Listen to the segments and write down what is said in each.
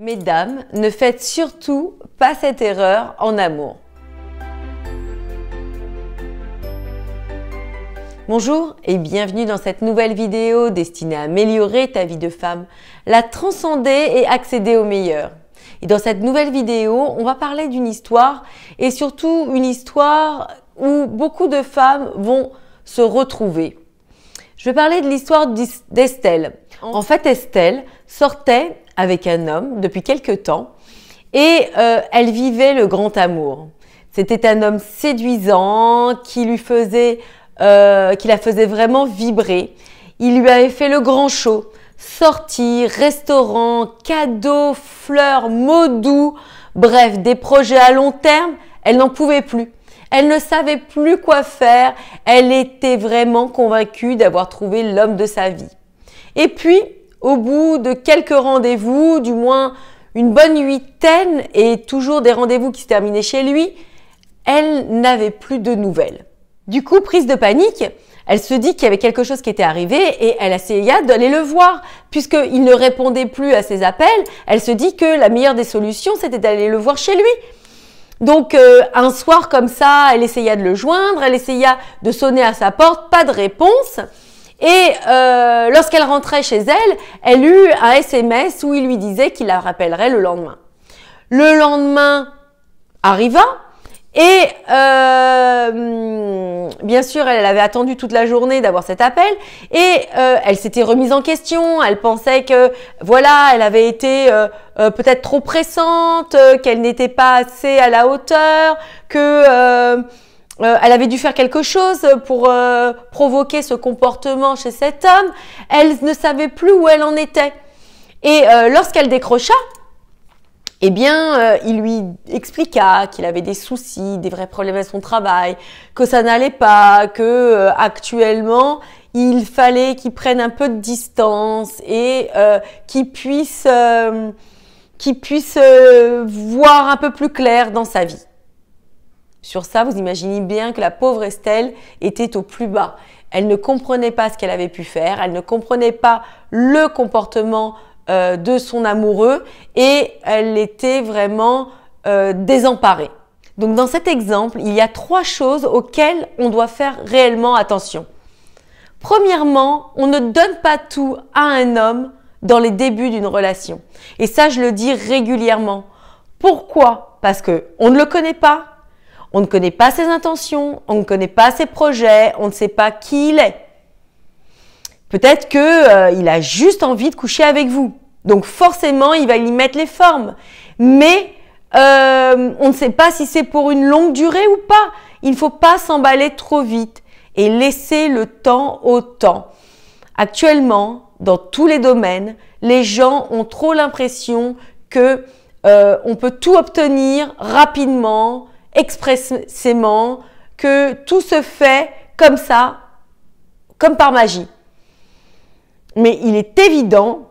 Mesdames, ne faites surtout pas cette erreur en amour. Bonjour et bienvenue dans cette nouvelle vidéo destinée à améliorer ta vie de femme, la transcender et accéder au meilleur. Et dans cette nouvelle vidéo, on va parler d'une histoire et surtout une histoire où beaucoup de femmes vont se retrouver. Je vais parler de l'histoire d'Estelle. En fait, Estelle sortait avec un homme depuis quelque temps et euh, elle vivait le grand amour. C'était un homme séduisant qui lui faisait, euh, qui la faisait vraiment vibrer. Il lui avait fait le grand show, sorties, restaurants, cadeaux, fleurs, mots doux, bref, des projets à long terme. Elle n'en pouvait plus. Elle ne savait plus quoi faire. Elle était vraiment convaincue d'avoir trouvé l'homme de sa vie. Et puis, au bout de quelques rendez-vous, du moins une bonne huitaine et toujours des rendez-vous qui se terminaient chez lui, elle n'avait plus de nouvelles. Du coup, prise de panique, elle se dit qu'il y avait quelque chose qui était arrivé et elle essaya d'aller le voir. Puisqu'il ne répondait plus à ses appels, elle se dit que la meilleure des solutions, c'était d'aller le voir chez lui. Donc euh, un soir comme ça, elle essaya de le joindre, elle essaya de sonner à sa porte, pas de réponse. Et euh, lorsqu'elle rentrait chez elle, elle eut un SMS où il lui disait qu'il la rappellerait le lendemain. Le lendemain arriva et euh, bien sûr, elle avait attendu toute la journée d'avoir cet appel et euh, elle s'était remise en question. Elle pensait que voilà, elle avait été peut-être trop pressante, qu'elle n'était pas assez à la hauteur, que euh, elle avait dû faire quelque chose euh, pour euh, provoquer ce comportement chez cet homme. Elle ne savait plus où elle en était. Et lorsqu'elle décrocha, eh bien, il lui expliqua qu'il avait des soucis, des vrais problèmes à son travail, que ça n'allait pas, que actuellement il fallait qu'il prenne un peu de distance et qu'il puisse, puisse voir un peu plus clair dans sa vie. Sur ça, vous imaginez bien que la pauvre Estelle était au plus bas. Elle ne comprenait pas ce qu'elle avait pu faire, elle ne comprenait pas le comportement euh, de son amoureux et elle était vraiment euh, désemparée. Donc dans cet exemple, il y a trois choses auxquelles on doit faire réellement attention. Premièrement, on ne donne pas tout à un homme dans les débuts d'une relation. Et ça, je le dis régulièrement. Pourquoi Parce que on ne le connaît pas, on ne connaît pas ses intentions, on ne connaît pas ses projets, on ne sait pas qui il est. Peut-être qu'il euh, a juste envie de coucher avec vous. Donc forcément, il va y mettre les formes. Mais euh, on ne sait pas si c'est pour une longue durée ou pas. Il ne faut pas s'emballer trop vite et laisser le temps au temps. Actuellement, dans tous les domaines, les gens ont trop l'impression que euh, on peut tout obtenir rapidement, expressément, que tout se fait comme ça, comme par magie. Mais il est évident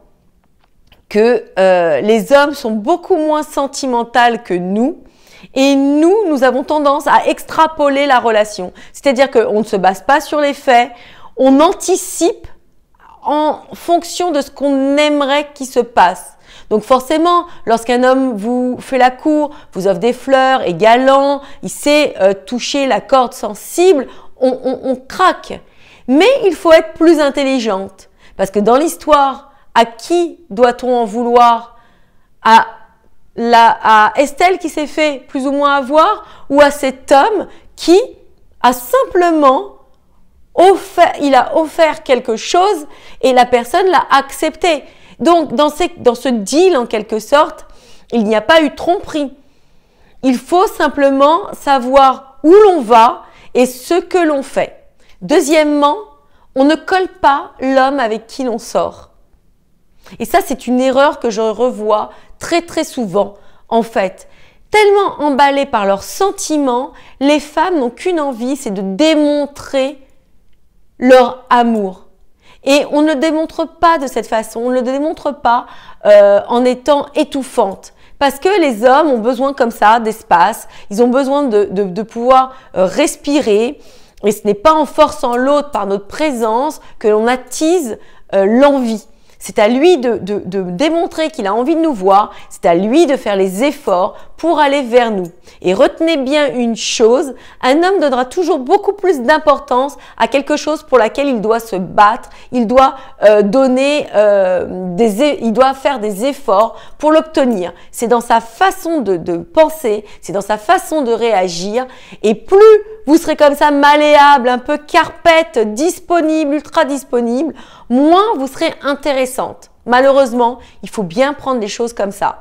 que euh, les hommes sont beaucoup moins sentimentaux que nous. Et nous, nous avons tendance à extrapoler la relation. C'est-à-dire qu'on ne se base pas sur les faits, on anticipe en fonction de ce qu'on aimerait qu'il se passe. Donc forcément, lorsqu'un homme vous fait la cour, vous offre des fleurs, est galant, il sait euh, toucher la corde sensible, on, craque. Mais il faut être plus intelligente. Parce que dans l'histoire, à qui doit-on en vouloir à, la, Estelle qui s'est fait plus ou moins avoir ou à cet homme qui a simplement il a offert quelque chose et la personne l'a accepté. Donc, dans, ce deal, en quelque sorte, il n'y a pas eu tromperie. Il faut simplement savoir où l'on va et ce que l'on fait. Deuxièmement, on ne colle pas l'homme avec qui l'on sort. Et ça, c'est une erreur que je revois très très souvent. En fait, tellement emballées par leurs sentiments, les femmes n'ont qu'une envie, c'est de démontrer leur amour. Et on ne le démontre pas de cette façon, on ne le démontre pas euh, en étant étouffante. Parce que les hommes ont besoin comme ça d'espace, ils ont besoin de, pouvoir euh, respirer. Et ce n'est pas en forçant l'autre par notre présence que l'on attise euh, l'envie. C'est à lui de, de, de démontrer qu'il a envie de nous voir. C'est à lui de faire les efforts pour aller vers nous. Et retenez bien une chose, un homme donnera toujours beaucoup plus d'importance à quelque chose pour laquelle il doit se battre. Il doit euh, donner, euh, des, il doit faire des efforts pour l'obtenir. C'est dans sa façon de, de penser, c'est dans sa façon de réagir. Et plus vous serez comme ça malléable, un peu carpette, disponible, ultra disponible, moins vous serez intéressante. Malheureusement, il faut bien prendre les choses comme ça.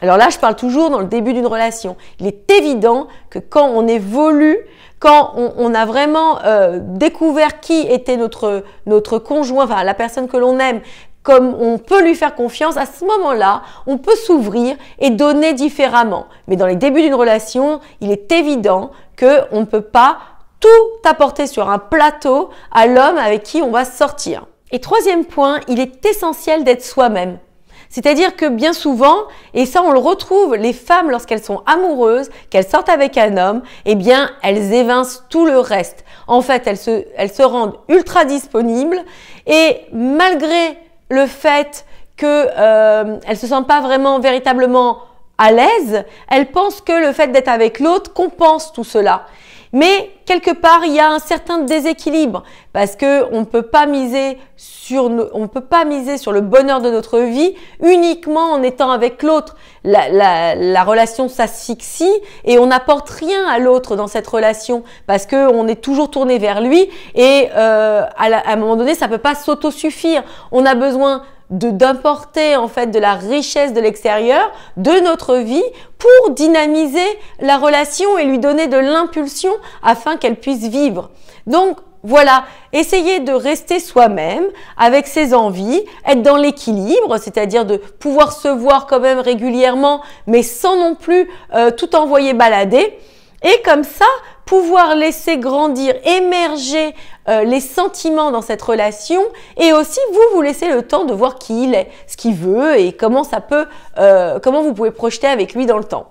Alors là, je parle toujours dans le début d'une relation. Il est évident que quand on évolue, quand on, a vraiment euh, découvert qui était notre, notre conjoint, enfin la personne que l'on aime, comme on peut lui faire confiance, à ce moment-là, on peut s'ouvrir et donner différemment. Mais dans les débuts d'une relation, il est évident qu'on ne peut pas tout apporter sur un plateau à l'homme avec qui on va sortir. Et troisième point, il est essentiel d'être soi-même. C'est-à-dire que bien souvent, et ça on le retrouve, les femmes lorsqu'elles sont amoureuses, qu'elles sortent avec un homme, eh bien elles évincent tout le reste. En fait, elles se, rendent ultra disponibles et malgré le fait qu'elles euh, ne se sentent pas vraiment véritablement à l'aise, elles pensent que le fait d'être avec l'autre compense tout cela. Mais quelque part, il y a un certain déséquilibre parce que on peut pas miser sur on peut pas miser sur le bonheur de notre vie uniquement en étant avec l'autre. La, la, la, relation s'asphyxie et on n'apporte rien à l'autre dans cette relation parce que on est toujours tourné vers lui et euh, à, un moment donné, ça peut pas s'autosuffire. On a besoin de d'importer en fait de la richesse de l'extérieur, de notre vie, pour dynamiser la relation et lui donner de l'impulsion afin qu'elle puisse vivre. Donc voilà, essayez de rester soi-même avec ses envies, être dans l'équilibre, c'est-à-dire de pouvoir se voir quand même régulièrement, mais sans non plus euh, tout envoyer balader. Et comme ça, pouvoir laisser grandir, émerger euh, les sentiments dans cette relation et aussi vous vous laissez le temps de voir qui il est, ce qu'il veut et comment ça peut, euh, comment vous pouvez projeter avec lui dans le temps.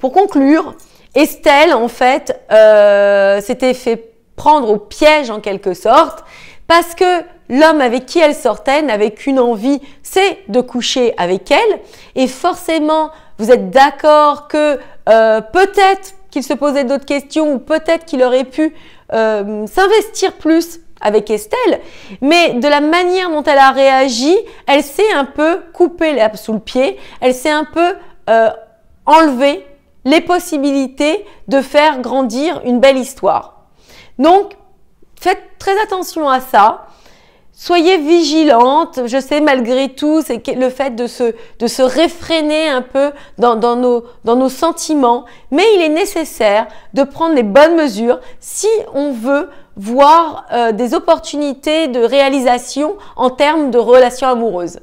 Pour conclure, Estelle en fait euh, s'était fait prendre au piège en quelque sorte parce que l'homme avec qui elle sortait n'avait qu'une envie, c'est de coucher avec elle. Et forcément, vous êtes d'accord que peut-être qu'il se posait d'autres questions ou peut-être qu'il aurait pu euh, s'investir plus avec Estelle, mais de la manière dont elle a réagi, elle s'est un peu coupée sous le pied, elle s'est un peu euh, enlevée les possibilités de faire grandir une belle histoire. Donc, faites très attention à ça soyez vigilante. Je sais malgré tout, c'est le fait de se, de se réfréner un peu dans, nos, dans nos sentiments, mais il est nécessaire de prendre les bonnes mesures si on veut voir euh, des opportunités de réalisation en termes de relations amoureuses.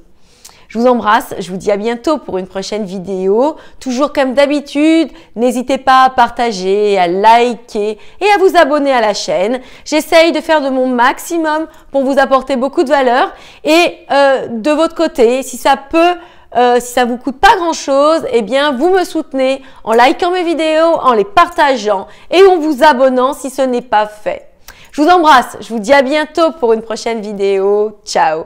Je vous embrasse, je vous dis à bientôt pour une prochaine vidéo. Toujours comme d'habitude, n'hésitez pas à partager, à liker et à vous abonner à la chaîne. J'essaye de faire de mon maximum pour vous apporter beaucoup de valeur et euh, de votre côté, si ça peut... Euh, si ça vous coûte pas grand chose, eh bien vous me soutenez en likant mes vidéos, en les partageant et en vous abonnant si ce n'est pas fait. Je vous embrasse, je vous dis à bientôt pour une prochaine vidéo. Ciao